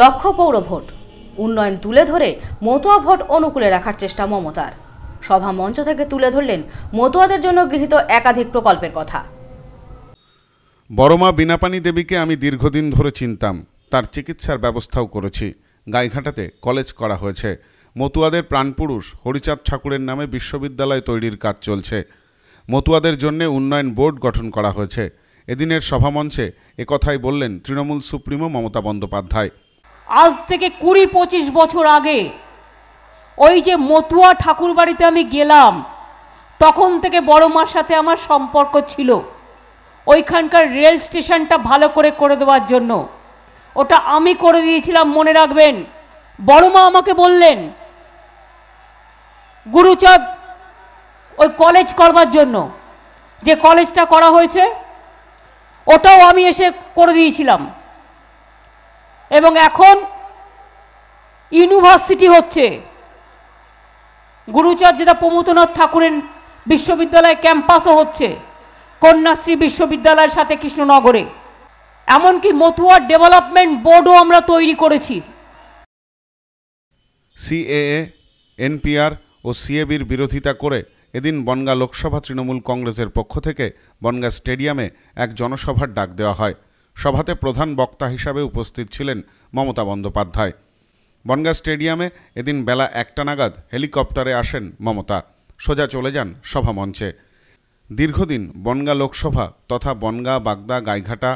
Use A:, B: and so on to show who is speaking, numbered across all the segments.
A: লক্ষ্য পৌর ভোট উন্নয়ন তুলে ধরে মতুয়া ভোট অনুকূলে রাখার চেষ্টা মমতার সভা মঞ্চ থেকে তুলে ধরলেন মতুয়াদের জন্য গৃহীত একাধিক প্রকল্পের কথা
B: বড়মা বিনাপানি দেবীকে আমি দীর্ঘদিন ধরে চিনতাম তার চিকিৎসার ব্যবস্থাও করেছি গাইঘাটাতে কলেজ করা হয়েছে মতুয়াদের প্রাণপুরুষ হরিচাঁদ ঠাকুরের নামে বিশ্ববিদ্যালয় তৈরির কাজ চলছে মতুয়াদের জন্য উন্নয়ন বোর্ড গঠন করা হয়েছে এদিনের সভামঞ্চে একথাই বললেন তৃণমূল সুপ্রিমো মমতা বন্দ্যোপাধ্যায়
A: আজ থেকে কুড়ি পঁচিশ বছর আগে ওই যে মতুয়া ঠাকুর বাড়িতে আমি গেলাম তখন থেকে বড় মার সাথে আমার সম্পর্ক ছিল ওইখানকার রেল স্টেশনটা ভালো করে করে দেওয়ার জন্য ওটা আমি করে দিয়েছিলাম মনে রাখবেন বড় মা আমাকে বললেন গুরুচাঁদ ওই কলেজ করবার জন্য যে কলেজটা করা হয়েছে ওটাও আমি এসে করে দিয়েছিলাম এবং এখন ইউনিভার্সিটি হচ্ছে গুরুচর্য যেটা প্রমোদনাথ ঠাকুরের বিশ্ববিদ্যালয় ক্যাম্পাসও হচ্ছে কন্যাশ্রী বিশ্ববিদ্যালয়ের সাথে কৃষ্ণনগরে এমনকি মথুয়া ডেভেলপমেন্ট বোর্ডও আমরা তৈরি করেছি
B: সিএএ এনপিআর ও সিএবির বিরোধিতা করে এদিন বনগা লোকসভা তৃণমূল কংগ্রেসের পক্ষ থেকে বনগা স্টেডিয়ামে এক জনসভার ডাক দেওয়া হয় সভাতে প্রধান বক্তা হিসাবে উপস্থিত ছিলেন মমতা বন্দ্যোপাধ্যায় বনগাঁ স্টেডিয়ামে এদিন বেলা একটা নাগাদ হেলিকপ্টারে আসেন মমতা সোজা চলে যান সভামঞ্চে দীর্ঘদিন বনগাঁ লোকসভা তথা বনগাঁ বাগদা গাইঘাটা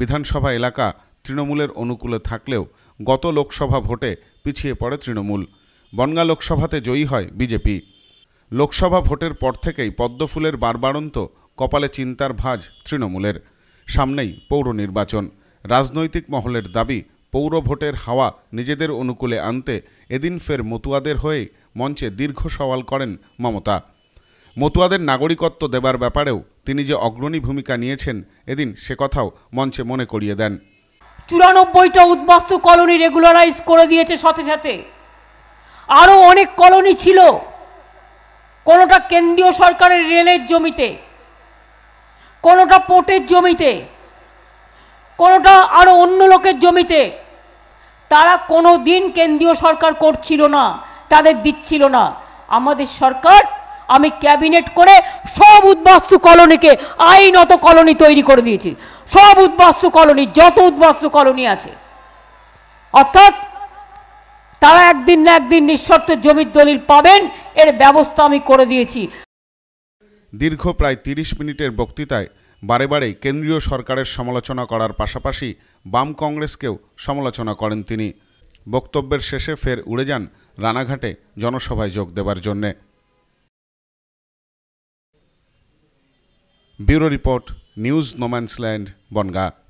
B: বিধানসভা এলাকা তৃণমূলের অনুকূলে থাকলেও গত লোকসভা ভোটে পিছিয়ে পড়ে তৃণমূল বনগাঁ লোকসভাতে জয়ী হয় বিজেপি লোকসভা ভোটের পর থেকেই পদ্মফুলের বারবারন্ত কপালে চিন্তার ভাজ তৃণমূলের সামনেই পৌর নির্বাচন রাজনৈতিক মহলের দাবি পৌর ভোটের হাওয়া নিজেদের অনুকূলে আনতে এদিন ফের মতুয়াদের হয়ে মঞ্চে দীর্ঘ সওয়াল করেন মমতা মতুয়াদের নাগরিকত্ব দেবার ব্যাপারেও তিনি যে অগ্রণী ভূমিকা নিয়েছেন এদিন সে কথাও মঞ্চে মনে করিয়ে দেন চুরানব্বইটা
A: উদ্বাস্তু কলোনি রেগুলারাইজ করে দিয়েছে সাথে সাথে আরও অনেক কলোনি ছিল কোনোটা কেন্দ্রীয় সরকারের রেলের জমিতে কোনোটা পোটের জমিতে কোনোটা আরও অন্য লোকের জমিতে তারা কোনো দিন কেন্দ্রীয় সরকার করছিল না তাদের দিচ্ছিল না আমাদের সরকার আমি ক্যাবিনেট করে সব উদ্বাস্তু কলোনিকে আইনত কলোনি তৈরি করে দিয়েছি সব উদ্বাস্তু কলোনি যত উদ্বাস্তু কলোনি আছে অর্থাৎ তারা একদিন না একদিন নিঃশর্ত জমির দলিল পাবেন এর ব্যবস্থা আমি করে দিয়েছি
B: দীর্ঘ প্রায় তিরিশ মিনিটের বক্তৃতায় বারে বারে কেন্দ্রীয় সরকারের সমালোচনা করার পাশাপাশি বাম কংগ্রেসকেও সমালোচনা করেন তিনি বক্তব্যের শেষে ফের উড়ে যান রানাঘাটে জনসভায় যোগ দেবার জন্যে bureau report news no man's land Bongaon